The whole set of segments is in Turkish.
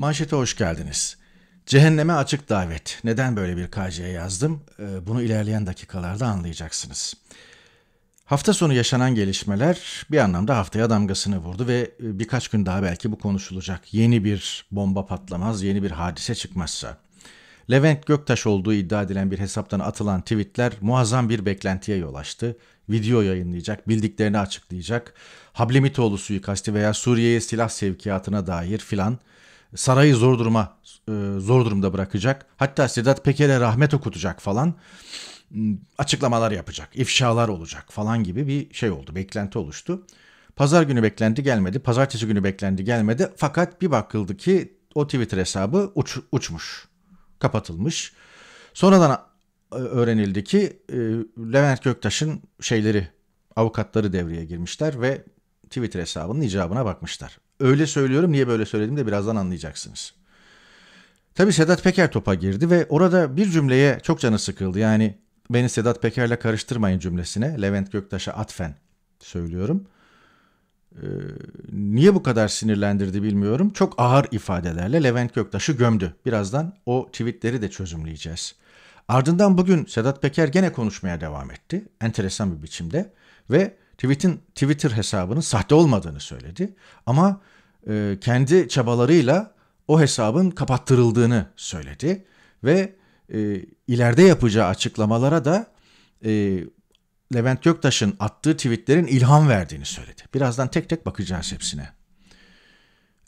Manşete hoş geldiniz. Cehenneme açık davet. Neden böyle bir KC'ye yazdım? Ee, bunu ilerleyen dakikalarda anlayacaksınız. Hafta sonu yaşanan gelişmeler bir anlamda haftaya damgasını vurdu ve e, birkaç gün daha belki bu konuşulacak. Yeni bir bomba patlamaz, yeni bir hadise çıkmazsa. Levent Göktaş olduğu iddia edilen bir hesaptan atılan tweetler muazzam bir beklentiye yol açtı. Video yayınlayacak, bildiklerini açıklayacak. Hablemitoğlu suikasti veya Suriye'ye silah sevkiyatına dair filan sarayı zor duruma e, zor durumda bırakacak. Hatta Sedat Peker'e rahmet okutacak falan hmm, açıklamalar yapacak, ifşalar olacak falan gibi bir şey oldu, beklenti oluştu. Pazar günü beklendi gelmedi, pazartesi günü beklendi gelmedi. Fakat bir bakıldı ki o Twitter hesabı uç, uçmuş, kapatılmış. Sonradan e, öğrenildi ki e, Levent Göktaş'ın şeyleri, avukatları devreye girmişler ve Twitter hesabının icabına bakmışlar. Öyle söylüyorum niye böyle söyledim de birazdan anlayacaksınız. Tabii Sedat Peker topa girdi ve orada bir cümleye çok canı sıkıldı. Yani beni Sedat Peker'le karıştırmayın cümlesine Levent Göktaş'a atfen söylüyorum. Ee, niye bu kadar sinirlendirdi bilmiyorum. Çok ağır ifadelerle Levent Göktaş'ı gömdü. Birazdan o tweetleri de çözümleyeceğiz. Ardından bugün Sedat Peker gene konuşmaya devam etti. Enteresan bir biçimde. Ve tweet'in Twitter hesabının sahte olmadığını söyledi. Ama e, kendi çabalarıyla o hesabın kapattırıldığını söyledi ve e, ileride yapacağı açıklamalara da e, Levent Göktaş'ın attığı tweetlerin ilham verdiğini söyledi. Birazdan tek tek bakacağız hepsine.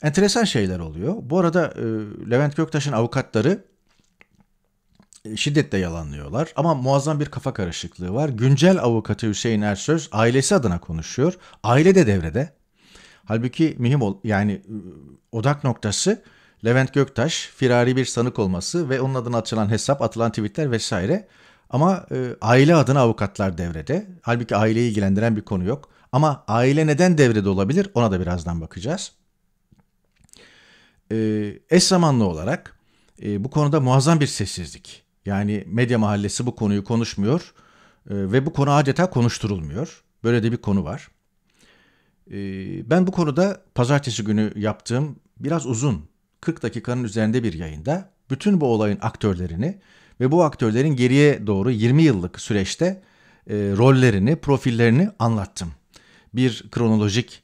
Enteresan şeyler oluyor. Bu arada e, Levent Göktaş'ın avukatları şiddetle yalanlıyorlar ama muazzam bir kafa karışıklığı var. Güncel avukatı Hüseyin Ersöz ailesi adına konuşuyor. Aile de devrede. Halbuki mühim ol, yani ıı, odak noktası Levent Göktaş firari bir sanık olması ve onun adına açılan hesap, atılan tweetler vesaire. Ama e, aile adına avukatlar devrede. Halbuki aileyi ilgilendiren bir konu yok. Ama aile neden devrede olabilir ona da birazdan bakacağız. E, eş zamanlı olarak e, bu konuda muazzam bir sessizlik. Yani medya mahallesi bu konuyu konuşmuyor e, ve bu konu adeta konuşturulmuyor. Böyle de bir konu var. E, ben bu konuda pazartesi günü yaptığım biraz uzun 40 dakikanın üzerinde bir yayında bütün bu olayın aktörlerini ve bu aktörlerin geriye doğru 20 yıllık süreçte e, rollerini, profillerini anlattım. Bir kronolojik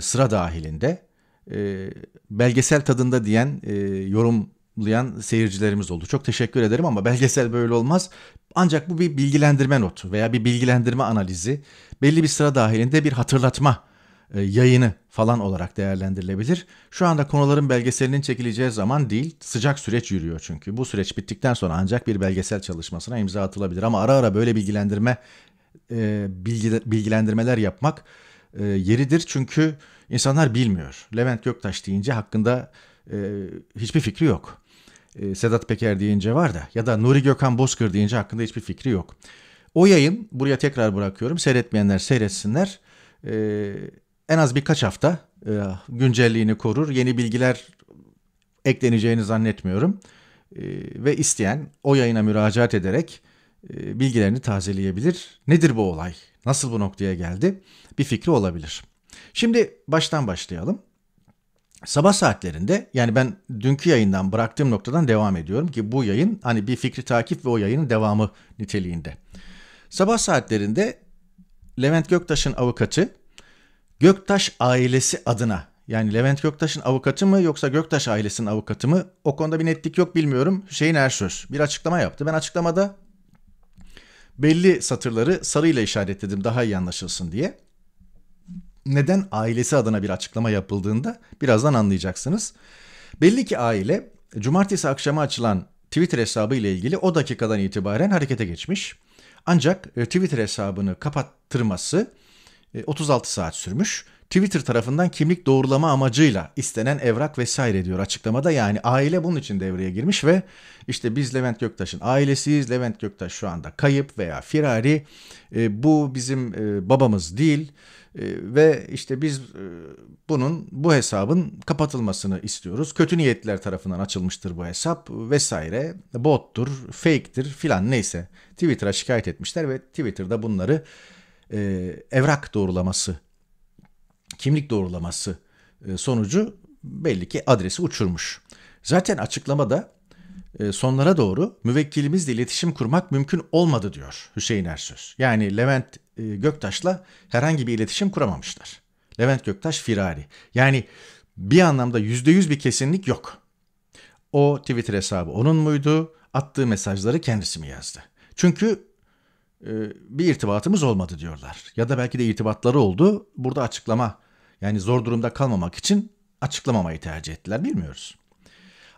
sıra dahilinde belgesel tadında diyen yorum toplayan seyircilerimiz oldu. Çok teşekkür ederim ama belgesel böyle olmaz. Ancak bu bir bilgilendirme notu veya bir bilgilendirme analizi, belli bir sıra dahilinde bir hatırlatma e, yayını falan olarak değerlendirilebilir. Şu anda konuların belgeselinin çekileceği zaman değil, sıcak süreç yürüyor çünkü. Bu süreç bittikten sonra ancak bir belgesel çalışmasına imza atılabilir. Ama ara ara böyle bilgilendirme e, bilgilendirmeler yapmak e, yeridir çünkü insanlar bilmiyor. Levent Göktaş deyince hakkında hiçbir fikri yok. Ee, Sedat Peker deyince var da ya da Nuri Gökhan Bozkır deyince hakkında hiçbir fikri yok. O yayın buraya tekrar bırakıyorum. Seyretmeyenler seyretsinler. E, en az birkaç hafta e, güncelliğini korur. Yeni bilgiler ekleneceğini zannetmiyorum. E, ve isteyen o yayına müracaat ederek e, bilgilerini tazeleyebilir. Nedir bu olay? Nasıl bu noktaya geldi? Bir fikri olabilir. Şimdi baştan başlayalım. Sabah saatlerinde yani ben dünkü yayından bıraktığım noktadan devam ediyorum ki bu yayın hani bir fikri takip ve o yayının devamı niteliğinde. Sabah saatlerinde Levent Göktaş'ın avukatı Göktaş ailesi adına yani Levent Göktaş'ın avukatı mı yoksa Göktaş ailesinin avukatı mı o konuda bir netlik yok bilmiyorum. Hüseyin Ersöz bir açıklama yaptı. Ben açıklamada belli satırları sarıyla işaretledim daha iyi anlaşılsın diye. Neden ailesi adına bir açıklama yapıldığında birazdan anlayacaksınız. Belli ki aile cumartesi akşamı açılan Twitter hesabı ile ilgili o dakikadan itibaren harekete geçmiş. Ancak e, Twitter hesabını kapattırması 36 e, saat sürmüş Twitter tarafından kimlik doğrulama amacıyla istenen evrak vesaire diyor açıklamada. Yani aile bunun için devreye girmiş ve işte biz Levent Göktaş'ın ailesiyiz. Levent Göktaş şu anda kayıp veya firari. E, bu bizim e, babamız değil e, ve işte biz e, bunun bu hesabın kapatılmasını istiyoruz. Kötü niyetler tarafından açılmıştır bu hesap vesaire. Bottur, fake'tir filan neyse. Twitter'a şikayet etmişler ve Twitter'da bunları e, evrak doğrulaması kimlik doğrulaması e, sonucu belli ki adresi uçurmuş. Zaten açıklamada e, sonlara doğru müvekkilimizle iletişim kurmak mümkün olmadı diyor Hüseyin Ersöz. Yani Levent e, Göktaş'la herhangi bir iletişim kuramamışlar. Levent Göktaş firari. Yani bir anlamda %100 bir kesinlik yok. O Twitter hesabı onun muydu? Attığı mesajları kendisi mi yazdı? Çünkü bir irtibatımız olmadı diyorlar. Ya da belki de irtibatları oldu. Burada açıklama yani zor durumda kalmamak için açıklamamayı tercih ettiler bilmiyoruz.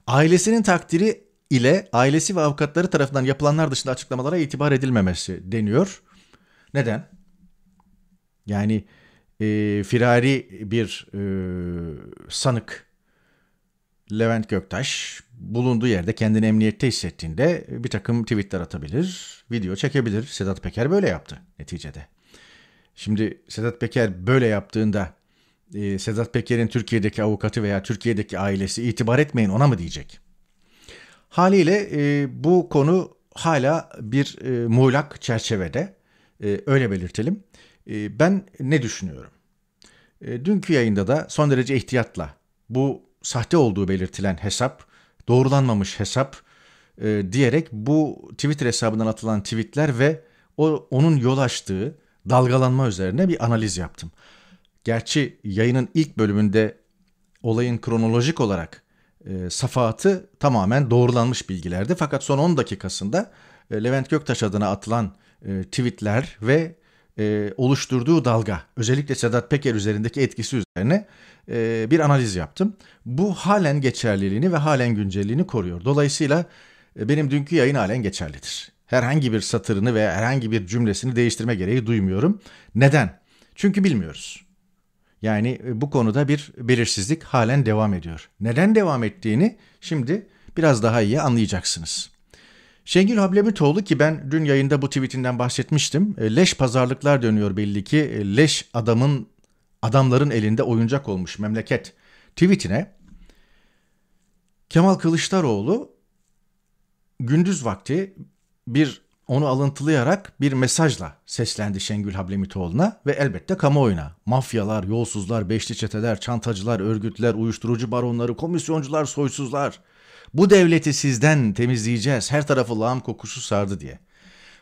Ailesinin takdiri ile ailesi ve avukatları tarafından yapılanlar dışında açıklamalara itibar edilmemesi deniyor. Neden? Yani e, firari bir e, sanık Levent Göktaş bulunduğu yerde kendini emniyette hissettiğinde bir takım tweetler atabilir, video çekebilir. Sedat Peker böyle yaptı neticede. Şimdi Sedat Peker böyle yaptığında e, Sedat Peker'in Türkiye'deki avukatı veya Türkiye'deki ailesi itibar etmeyin ona mı diyecek? Haliyle e, bu konu hala bir e, muğlak çerçevede e, öyle belirtelim. E, ben ne düşünüyorum? E, dünkü yayında da son derece ihtiyatla bu sahte olduğu belirtilen hesap, doğrulanmamış hesap e, diyerek bu Twitter hesabından atılan tweetler ve o onun yol açtığı dalgalanma üzerine bir analiz yaptım. Gerçi yayının ilk bölümünde olayın kronolojik olarak e, safahatı tamamen doğrulanmış bilgilerdi. Fakat son 10 dakikasında e, Levent Göktaş adına atılan e, tweetler ve e, oluşturduğu dalga özellikle Sedat Peker üzerindeki etkisi üzerine e, bir analiz yaptım. Bu halen geçerliliğini ve halen güncelliğini koruyor. Dolayısıyla e, benim dünkü yayın halen geçerlidir. Herhangi bir satırını veya herhangi bir cümlesini değiştirme gereği duymuyorum. Neden? Çünkü bilmiyoruz. Yani e, bu konuda bir belirsizlik halen devam ediyor. Neden devam ettiğini şimdi biraz daha iyi anlayacaksınız. Şengül Hablemitoğlu ki ben dün yayında bu tweetinden bahsetmiştim. E, leş pazarlıklar dönüyor belli ki. E, leş adamın adamların elinde oyuncak olmuş memleket tweetine Kemal Kılıçdaroğlu gündüz vakti bir onu alıntılayarak bir mesajla seslendi Şengül Hablemitoğlu'na ve elbette kamuoyuna. Mafyalar, yolsuzlar, beşli çeteler, çantacılar, örgütler, uyuşturucu baronları, komisyoncular, soysuzlar. Bu devleti sizden temizleyeceğiz. Her tarafı lağım kokusu sardı diye.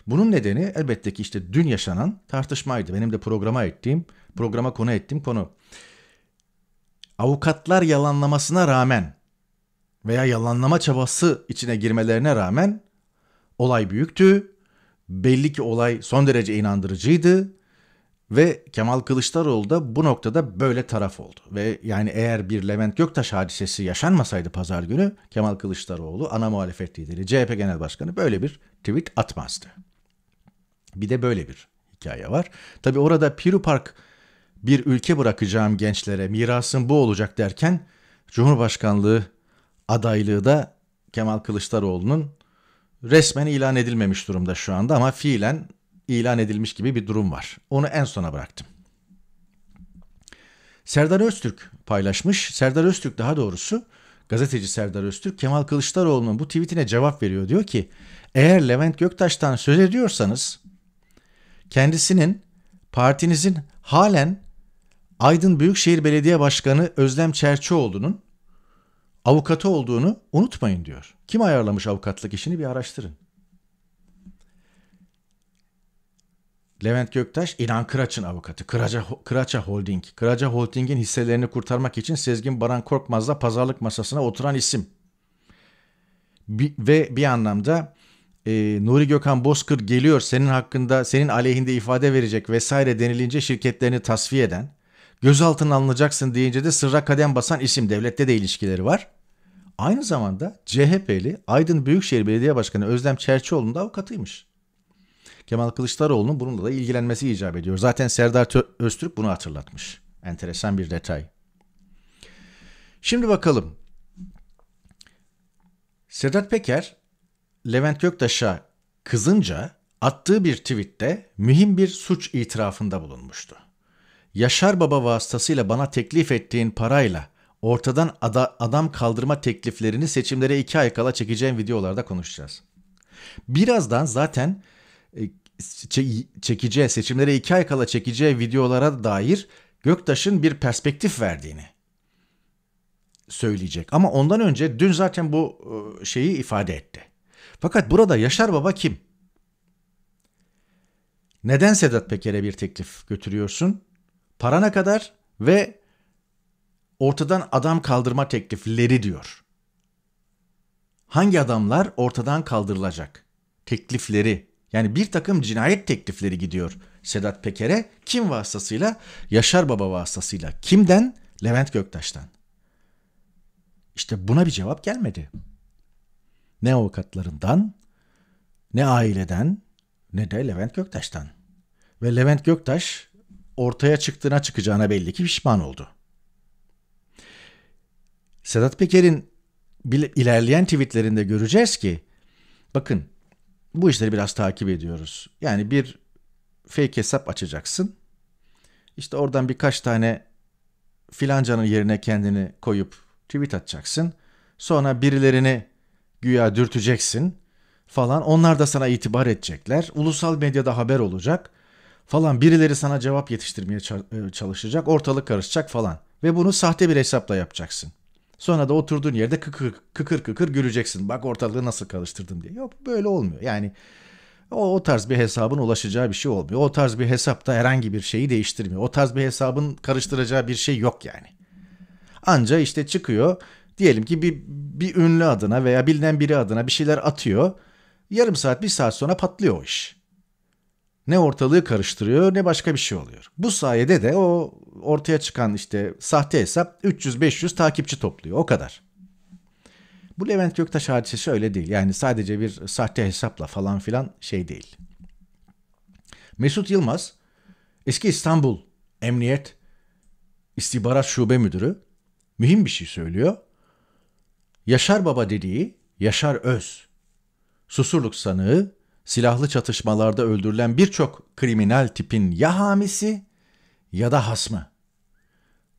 Bunun nedeni elbette ki işte dün yaşanan tartışmaydı. Benim de programa ettiğim, programa konu ettiğim konu. Avukatlar yalanlamasına rağmen veya yalanlama çabası içine girmelerine rağmen olay büyüktü Belli ki olay son derece inandırıcıydı ve Kemal Kılıçdaroğlu da bu noktada böyle taraf oldu. Ve yani eğer bir Levent Göktaş hadisesi yaşanmasaydı pazar günü Kemal Kılıçdaroğlu ana muhalefet lideri CHP Genel Başkanı böyle bir tweet atmazdı. Bir de böyle bir hikaye var. Tabi orada Piru Park bir ülke bırakacağım gençlere mirasın bu olacak derken Cumhurbaşkanlığı adaylığı da Kemal Kılıçdaroğlu'nun resmen ilan edilmemiş durumda şu anda ama fiilen ilan edilmiş gibi bir durum var. Onu en sona bıraktım. Serdar Öztürk paylaşmış. Serdar Öztürk daha doğrusu gazeteci Serdar Öztürk Kemal Kılıçdaroğlu'nun bu tweetine cevap veriyor. Diyor ki eğer Levent Göktaş'tan söz ediyorsanız kendisinin partinizin halen Aydın Büyükşehir Belediye Başkanı Özlem Çerçioğlu'nun avukatı olduğunu unutmayın diyor. Kim ayarlamış avukatlık işini bir araştırın. Levent Göktaş İnan Kıraç'ın avukatı. Kıraca Kıraça Holding. Kıraca Holding'in hisselerini kurtarmak için Sezgin Baran Korkmaz'la pazarlık masasına oturan isim. Bir, ve bir anlamda e, Nuri Gökhan Bozkır geliyor senin hakkında senin aleyhinde ifade verecek vesaire denilince şirketlerini tasfiye eden gözaltına alınacaksın deyince de sırra kadem basan isim devlette de ilişkileri var. Aynı zamanda CHP'li Aydın Büyükşehir Belediye Başkanı Özlem Çerçioğlu'nun da avukatıymış. Kemal Kılıçdaroğlu'nun bununla da ilgilenmesi icap ediyor. Zaten Serdar Öztürk bunu hatırlatmış. Enteresan bir detay. Şimdi bakalım. Sedat Peker Levent Göktaş'a kızınca attığı bir tweette mühim bir suç itirafında bulunmuştu. Yaşar Baba vasıtasıyla bana teklif ettiğin parayla ortadan ada, adam kaldırma tekliflerini seçimlere iki ay kala çekeceğim videolarda konuşacağız. Birazdan zaten e, çekeceği, seçimlere iki ay kala çekeceği videolara dair Göktaş'ın bir perspektif verdiğini söyleyecek. Ama ondan önce dün zaten bu e, şeyi ifade etti. Fakat burada Yaşar Baba kim? Neden Sedat Peker'e bir teklif götürüyorsun? Parana kadar ve ortadan adam kaldırma teklifleri diyor. Hangi adamlar ortadan kaldırılacak? Teklifleri yani bir takım cinayet teklifleri gidiyor Sedat Peker'e kim vasıtasıyla? Yaşar Baba vasıtasıyla. Kimden? Levent Göktaş'tan. İşte buna bir cevap gelmedi. Ne avukatlarından, ne aileden, ne de Levent Göktaş'tan. Ve Levent Göktaş ortaya çıktığına çıkacağına belli ki pişman oldu. Sedat Peker'in ilerleyen tweetlerinde göreceğiz ki bakın bu işleri biraz takip ediyoruz. Yani bir fake hesap açacaksın. İşte oradan birkaç tane filancanın yerine kendini koyup tweet atacaksın. Sonra birilerini güya dürteceksin falan. Onlar da sana itibar edecekler. Ulusal medyada haber olacak falan. Birileri sana cevap yetiştirmeye e, çalışacak. Ortalık karışacak falan. Ve bunu sahte bir hesapla yapacaksın. Sonra da oturduğun yerde kıkır kıkır, kıkır güleceksin. Bak ortalığı nasıl karıştırdım diye. Yok böyle olmuyor. Yani o, o tarz bir hesabın ulaşacağı bir şey olmuyor. O tarz bir hesapta herhangi bir şeyi değiştirmiyor. O tarz bir hesabın karıştıracağı bir şey yok yani. Anca işte çıkıyor diyelim ki bir, bir ünlü adına veya bilinen biri adına bir şeyler atıyor. Yarım saat bir saat sonra patlıyor o iş ne ortalığı karıştırıyor ne başka bir şey oluyor. Bu sayede de o ortaya çıkan işte sahte hesap 300-500 takipçi topluyor o kadar. Bu Levent Göktaş hadisesi öyle değil. Yani sadece bir sahte hesapla falan filan şey değil. Mesut Yılmaz eski İstanbul Emniyet İstihbarat Şube Müdürü mühim bir şey söylüyor. Yaşar Baba dediği Yaşar Öz Susurluk sanığı silahlı çatışmalarda öldürülen birçok kriminal tipin ya hamisi ya da hasmı.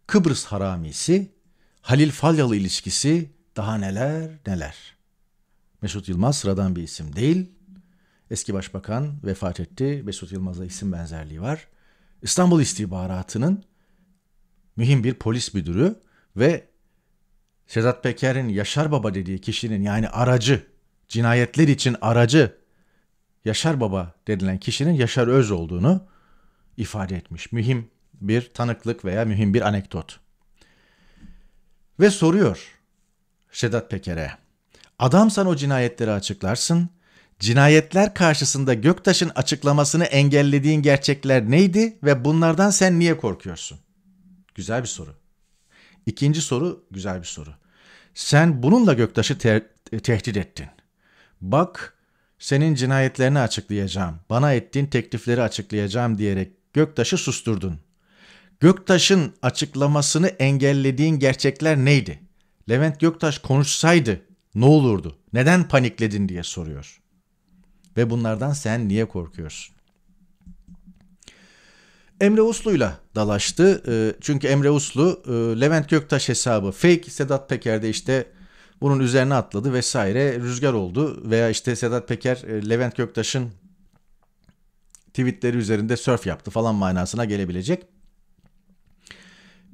Kıbrıs haramisi, Halil Falyalı ilişkisi daha neler neler. Mesut Yılmaz sıradan bir isim değil. Eski başbakan vefat etti. Mesut Yılmaz'a isim benzerliği var. İstanbul İstihbaratı'nın mühim bir polis müdürü ve Sedat Peker'in Yaşar Baba dediği kişinin yani aracı, cinayetler için aracı Yaşar Baba denilen kişinin Yaşar Öz olduğunu ifade etmiş. Mühim bir tanıklık veya mühim bir anekdot. Ve soruyor Sedat Peker'e. Adamsan o cinayetleri açıklarsın. Cinayetler karşısında Göktaş'ın açıklamasını engellediğin gerçekler neydi ve bunlardan sen niye korkuyorsun? Güzel bir soru. İkinci soru güzel bir soru. Sen bununla Göktaş'ı te- tehdit ettin. Bak senin cinayetlerini açıklayacağım, bana ettiğin teklifleri açıklayacağım diyerek Göktaş'ı susturdun. Göktaş'ın açıklamasını engellediğin gerçekler neydi? Levent Göktaş konuşsaydı ne olurdu? Neden panikledin diye soruyor. Ve bunlardan sen niye korkuyorsun? Emre Uslu'yla dalaştı. Ee, çünkü Emre Uslu e, Levent Göktaş hesabı fake. Sedat Peker de işte bunun üzerine atladı vesaire rüzgar oldu. Veya işte Sedat Peker e, Levent Göktaş'ın tweetleri üzerinde surf yaptı falan manasına gelebilecek.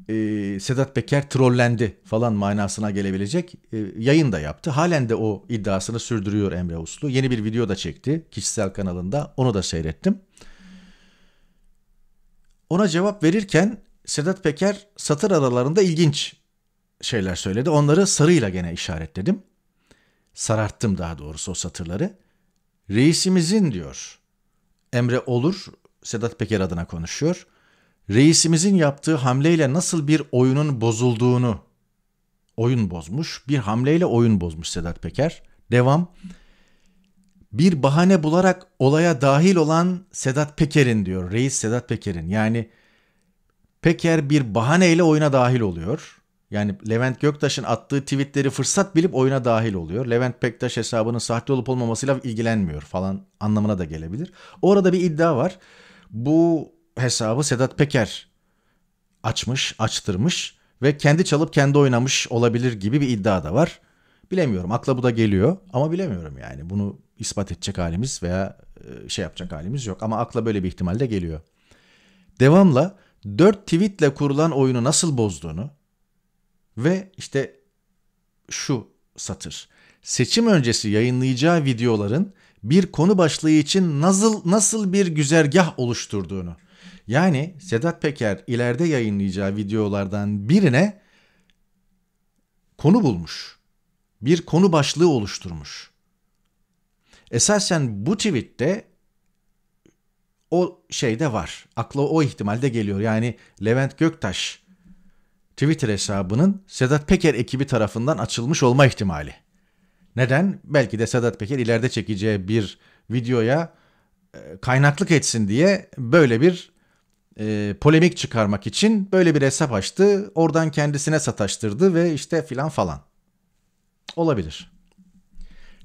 Ee, Sedat Peker trollendi falan manasına gelebilecek ee, yayın da yaptı. Halen de o iddiasını sürdürüyor Emre Uslu. Yeni bir video da çekti kişisel kanalında. Onu da seyrettim. Ona cevap verirken Sedat Peker satır aralarında ilginç şeyler söyledi. Onları sarıyla gene işaretledim. Sararttım daha doğrusu o satırları. Reisimizin diyor. Emre Olur Sedat Peker adına konuşuyor. Reisimizin yaptığı hamleyle nasıl bir oyunun bozulduğunu oyun bozmuş. Bir hamleyle oyun bozmuş Sedat Peker. Devam. Bir bahane bularak olaya dahil olan Sedat Peker'in diyor. Reis Sedat Peker'in. Yani Peker bir bahaneyle oyuna dahil oluyor. Yani Levent Göktaş'ın attığı tweetleri fırsat bilip oyuna dahil oluyor. Levent Pektaş hesabının sahte olup olmamasıyla ilgilenmiyor falan anlamına da gelebilir. Orada bir iddia var. Bu hesabı Sedat Peker açmış, açtırmış ve kendi çalıp kendi oynamış olabilir gibi bir iddia da var. Bilemiyorum. Akla bu da geliyor ama bilemiyorum yani. Bunu ispat edecek halimiz veya e, şey yapacak halimiz yok ama akla böyle bir ihtimal de geliyor. Devamla 4 tweetle kurulan oyunu nasıl bozduğunu, ve işte şu satır. Seçim öncesi yayınlayacağı videoların bir konu başlığı için nasıl nasıl bir güzergah oluşturduğunu. Yani Sedat Peker ileride yayınlayacağı videolardan birine konu bulmuş. Bir konu başlığı oluşturmuş. Esasen bu tweette o şeyde var. Akla o ihtimalde geliyor. Yani Levent Göktaş Twitter hesabının Sedat Peker ekibi tarafından açılmış olma ihtimali. Neden? Belki de Sedat Peker ileride çekeceği bir videoya e, kaynaklık etsin diye böyle bir e, polemik çıkarmak için böyle bir hesap açtı. Oradan kendisine sataştırdı ve işte filan falan. Olabilir.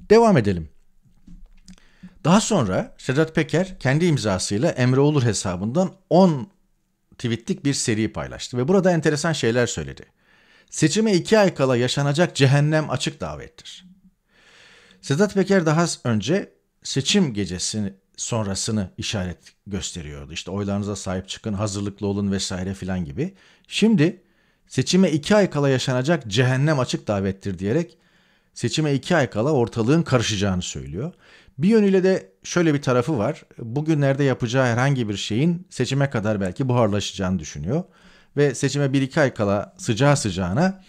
Devam edelim. Daha sonra Sedat Peker kendi imzasıyla Emre Olur hesabından 10 tweetlik bir seri paylaştı ve burada enteresan şeyler söyledi. Seçime iki ay kala yaşanacak cehennem açık davettir. Sedat Peker daha önce seçim gecesi sonrasını işaret gösteriyordu. İşte oylarınıza sahip çıkın, hazırlıklı olun vesaire filan gibi. Şimdi seçime iki ay kala yaşanacak cehennem açık davettir diyerek seçime iki ay kala ortalığın karışacağını söylüyor. Bir yönüyle de şöyle bir tarafı var. Bugünlerde yapacağı herhangi bir şeyin seçime kadar belki buharlaşacağını düşünüyor. Ve seçime 1-2 ay kala sıcağı sıcağına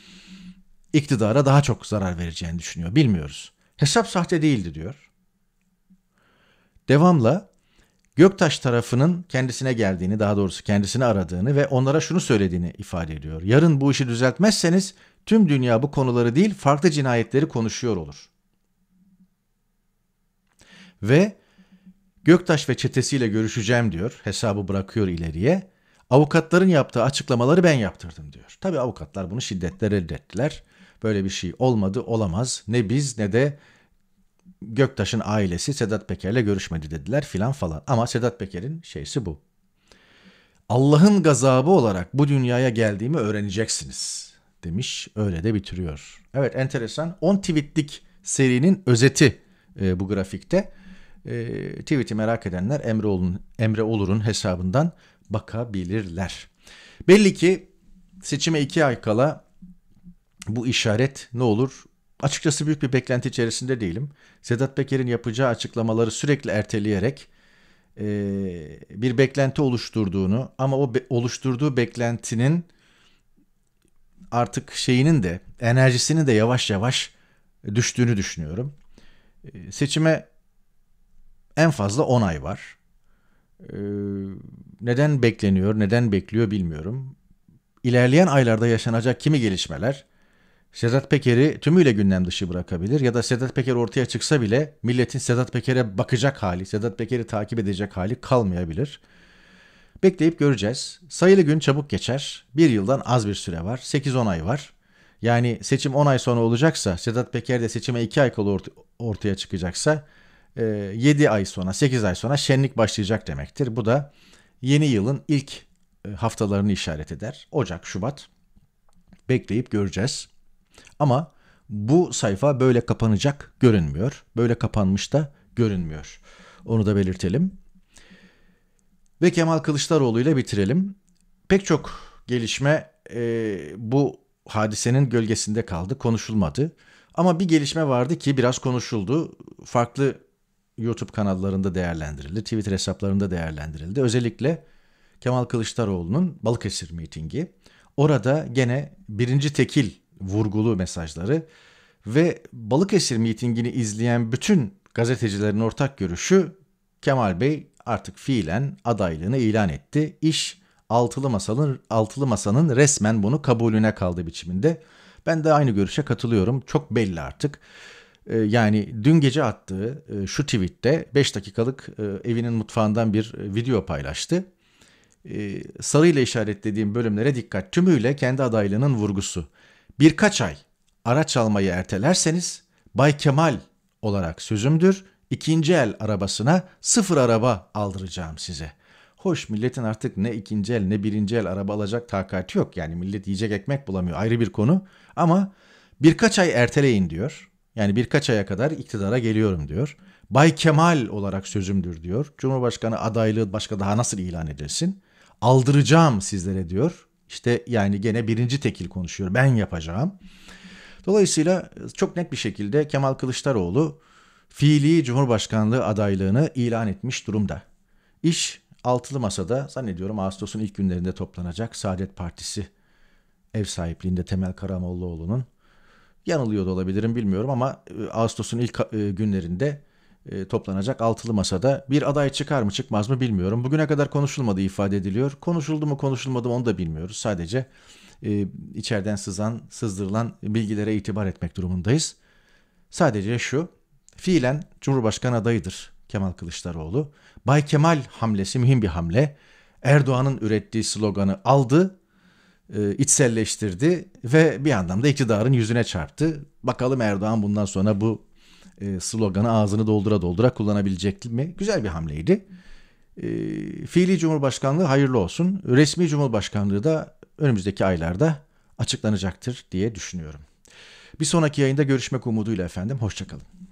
iktidara daha çok zarar vereceğini düşünüyor. Bilmiyoruz. Hesap sahte değildi diyor. Devamla Göktaş tarafının kendisine geldiğini, daha doğrusu kendisini aradığını ve onlara şunu söylediğini ifade ediyor. Yarın bu işi düzeltmezseniz tüm dünya bu konuları değil farklı cinayetleri konuşuyor olur ve Göktaş ve çetesiyle görüşeceğim diyor. Hesabı bırakıyor ileriye. Avukatların yaptığı açıklamaları ben yaptırdım diyor. Tabi avukatlar bunu şiddetle reddettiler. Böyle bir şey olmadı, olamaz. Ne biz ne de Göktaş'ın ailesi Sedat Peker'le görüşmedi dediler filan falan. Ama Sedat Peker'in şeysi bu. Allah'ın gazabı olarak bu dünyaya geldiğimi öğreneceksiniz demiş. Öyle de bitiriyor. Evet enteresan. 10 tweetlik serinin özeti e, bu grafikte. E, ee, tweet'i merak edenler Emre, Olun, Emre Olur'un hesabından bakabilirler. Belli ki seçime iki ay kala bu işaret ne olur? Açıkçası büyük bir beklenti içerisinde değilim. Sedat Peker'in yapacağı açıklamaları sürekli erteleyerek e, bir beklenti oluşturduğunu ama o be, oluşturduğu beklentinin artık şeyinin de enerjisinin de yavaş yavaş düştüğünü düşünüyorum. E, seçime en fazla 10 ay var. Ee, neden bekleniyor, neden bekliyor bilmiyorum. İlerleyen aylarda yaşanacak kimi gelişmeler Sedat Peker'i tümüyle gündem dışı bırakabilir ya da Sedat Peker ortaya çıksa bile milletin Sedat Peker'e bakacak hali, Sedat Peker'i takip edecek hali kalmayabilir. Bekleyip göreceğiz. Sayılı gün çabuk geçer. Bir yıldan az bir süre var. 8-10 ay var. Yani seçim 10 ay sonra olacaksa, Sedat Peker de seçime 2 ay kalı ortaya çıkacaksa 7 ee, ay sonra 8 ay sonra şenlik başlayacak demektir. Bu da yeni yılın ilk e, haftalarını işaret eder. Ocak, Şubat bekleyip göreceğiz. Ama bu sayfa böyle kapanacak görünmüyor. Böyle kapanmış da görünmüyor. Onu da belirtelim. Ve Kemal Kılıçdaroğlu ile bitirelim. Pek çok gelişme e, bu hadisenin gölgesinde kaldı, konuşulmadı. Ama bir gelişme vardı ki biraz konuşuldu. Farklı YouTube kanallarında değerlendirildi, Twitter hesaplarında değerlendirildi. Özellikle Kemal Kılıçdaroğlu'nun Balıkesir mitingi. Orada gene birinci tekil vurgulu mesajları ve Balıkesir mitingini izleyen bütün gazetecilerin ortak görüşü Kemal Bey artık fiilen adaylığını ilan etti. İş altılı masanın altılı masanın resmen bunu kabulüne kaldı biçiminde. Ben de aynı görüşe katılıyorum. Çok belli artık. Ee, yani dün gece attığı e, şu tweette 5 dakikalık e, evinin mutfağından bir e, video paylaştı. Ee, sarıyla işaretlediğim bölümlere dikkat tümüyle kendi adaylığının vurgusu. Birkaç ay araç almayı ertelerseniz Bay Kemal olarak sözümdür. İkinci el arabasına sıfır araba aldıracağım size. Hoş milletin artık ne ikinci el ne birinci el araba alacak takati yok. Yani millet yiyecek ekmek bulamıyor ayrı bir konu. Ama birkaç ay erteleyin diyor yani birkaç aya kadar iktidara geliyorum diyor. Bay Kemal olarak sözümdür diyor. Cumhurbaşkanı adaylığı başka daha nasıl ilan edersin? Aldıracağım sizlere diyor. İşte yani gene birinci tekil konuşuyor. Ben yapacağım. Dolayısıyla çok net bir şekilde Kemal Kılıçdaroğlu fiili Cumhurbaşkanlığı adaylığını ilan etmiş durumda. İş altılı masada zannediyorum Ağustos'un ilk günlerinde toplanacak Saadet Partisi ev sahipliğinde Temel Karamollaoğlu'nun Yanılıyor da olabilirim bilmiyorum ama e, Ağustos'un ilk e, günlerinde e, toplanacak altılı masada bir aday çıkar mı çıkmaz mı bilmiyorum. Bugüne kadar konuşulmadı ifade ediliyor. Konuşuldu mu konuşulmadı mı onu da bilmiyoruz. Sadece içeriden sızan, sızdırılan bilgilere itibar etmek durumundayız. Sadece şu, fiilen Cumhurbaşkanı adayıdır Kemal Kılıçdaroğlu. Bay Kemal hamlesi mühim bir hamle. Erdoğan'ın ürettiği sloganı aldı e, içselleştirdi ve bir anlamda iktidarın yüzüne çarptı. Bakalım Erdoğan bundan sonra bu e, sloganı ağzını doldura doldura kullanabilecek mi? Güzel bir hamleydi. E, fiili Cumhurbaşkanlığı hayırlı olsun. Resmi Cumhurbaşkanlığı da önümüzdeki aylarda açıklanacaktır diye düşünüyorum. Bir sonraki yayında görüşmek umuduyla efendim. Hoşçakalın.